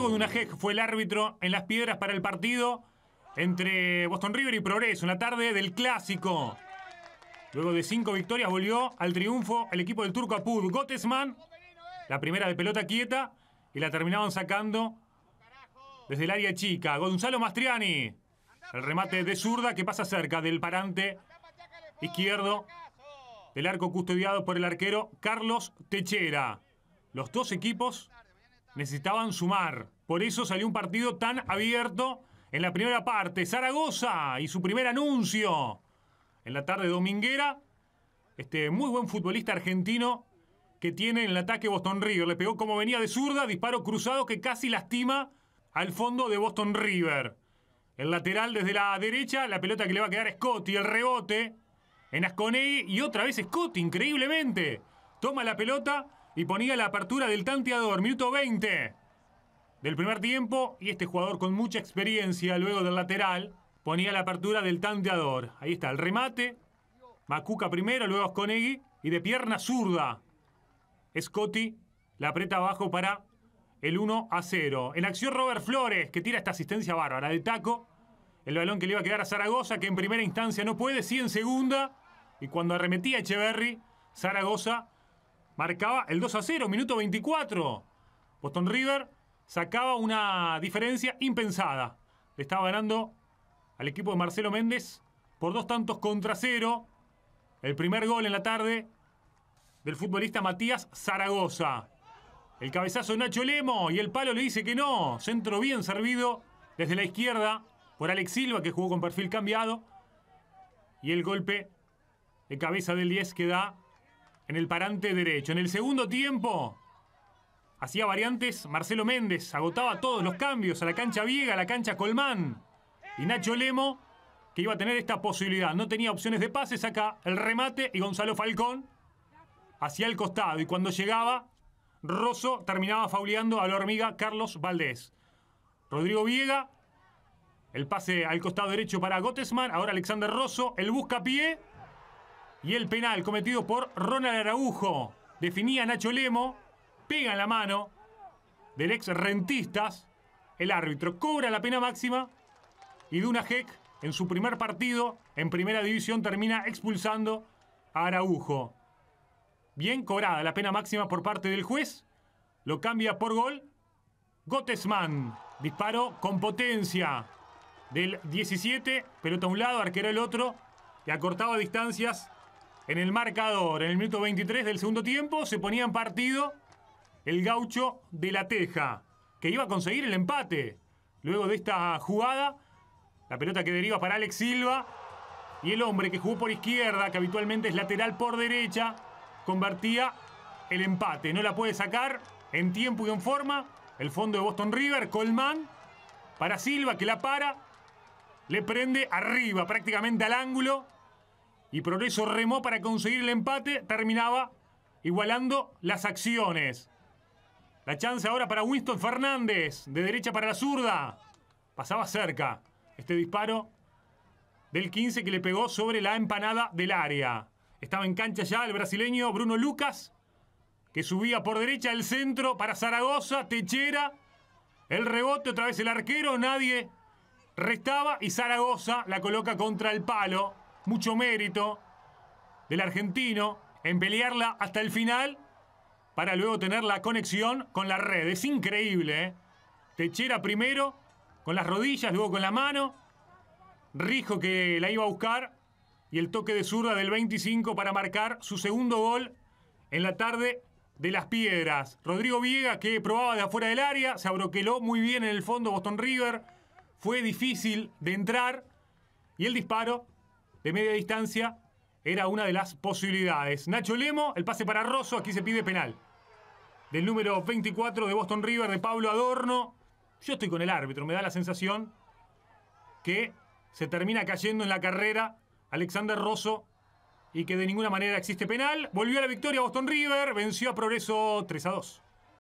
De de fue el árbitro en las piedras para el partido entre Boston River y Progreso en la tarde del clásico. Luego de cinco victorias volvió al triunfo el equipo del turco Apud. Gottesman, la primera de pelota quieta y la terminaban sacando desde el área chica. Gonzalo Mastriani, el remate de zurda que pasa cerca del parante izquierdo del arco custodiado por el arquero Carlos Techera. Los dos equipos necesitaban sumar. Por eso salió un partido tan abierto en la primera parte. Zaragoza y su primer anuncio en la tarde dominguera. Este muy buen futbolista argentino que tiene en el ataque Boston River. Le pegó como venía de zurda, disparo cruzado que casi lastima al fondo de Boston River. El lateral desde la derecha, la pelota que le va a quedar a y el rebote en Asconegui y otra vez Scott increíblemente. Toma la pelota, y ponía la apertura del tanteador, minuto 20 del primer tiempo y este jugador con mucha experiencia luego del lateral ponía la apertura del tanteador. Ahí está, el remate, Macuca primero, luego Asconegui y de pierna zurda. Scotti la aprieta abajo para el 1 a 0. En acción Robert Flores que tira esta asistencia bárbara de taco. El balón que le iba a quedar a Zaragoza que en primera instancia no puede, sí en segunda. Y cuando arremetía Echeverry, Zaragoza marcaba el 2 a 0, minuto 24. Boston River sacaba una diferencia impensada. Le estaba ganando al equipo de Marcelo Méndez por dos tantos contra cero. El primer gol en la tarde del futbolista Matías Zaragoza. El cabezazo de Nacho Lemo y el palo le dice que no. Centro bien servido desde la izquierda por Alex Silva que jugó con perfil cambiado. Y el golpe de cabeza del 10 que da en el parante derecho. En el segundo tiempo hacía variantes Marcelo Méndez, agotaba todos los cambios a la cancha Viega, a la cancha Colmán. Y Nacho Lemo, que iba a tener esta posibilidad, no tenía opciones de pase, saca el remate y Gonzalo Falcón hacia el costado. Y cuando llegaba, Rosso terminaba fauleando a la hormiga Carlos Valdés. Rodrigo Viega, el pase al costado derecho para Gottesman, ahora Alexander Rosso, el busca pie y el penal cometido por Ronald Araujo. Definía Nacho Lemo. Pega en la mano del ex Rentistas. El árbitro cobra la pena máxima. Y Duna en su primer partido en primera división, termina expulsando a Araujo. Bien cobrada la pena máxima por parte del juez. Lo cambia por gol. Gottesman. Disparo con potencia. Del 17, pelota a un lado, arquero al otro. Y acortaba distancias en el marcador. En el minuto 23 del segundo tiempo se ponía en partido el gaucho de la Teja, que iba a conseguir el empate. Luego de esta jugada, la pelota que deriva para Alex Silva y el hombre que jugó por izquierda, que habitualmente es lateral por derecha, convertía el empate. No la puede sacar en tiempo y en forma. El fondo de Boston River, Colman, para Silva, que la para, le prende arriba prácticamente al ángulo y Progreso remó para conseguir el empate, terminaba igualando las acciones. La chance ahora para Winston Fernández, de derecha para la zurda. Pasaba cerca este disparo del 15 que le pegó sobre la empanada del área. Estaba en cancha ya el brasileño Bruno Lucas, que subía por derecha el centro para Zaragoza, Techera, el rebote, otra vez el arquero, nadie restaba y Zaragoza la coloca contra el palo mucho mérito del argentino en pelearla hasta el final para luego tener la conexión con la red. Es increíble, ¿eh? Techera primero, con las rodillas, luego con la mano. Rijo que la iba a buscar y el toque de zurda del 25 para marcar su segundo gol en la tarde de las piedras. Rodrigo Viega que probaba de afuera del área, se abroqueló muy bien en el fondo Boston River, fue difícil de entrar y el disparo de media distancia era una de las posibilidades. Nacho Lemo, el pase para Rosso, aquí se pide penal. Del número 24 de Boston River, de Pablo Adorno. Yo estoy con el árbitro, me da la sensación que se termina cayendo en la carrera Alexander Rosso y que de ninguna manera existe penal. Volvió a la victoria Boston River, venció a Progreso 3 a 2.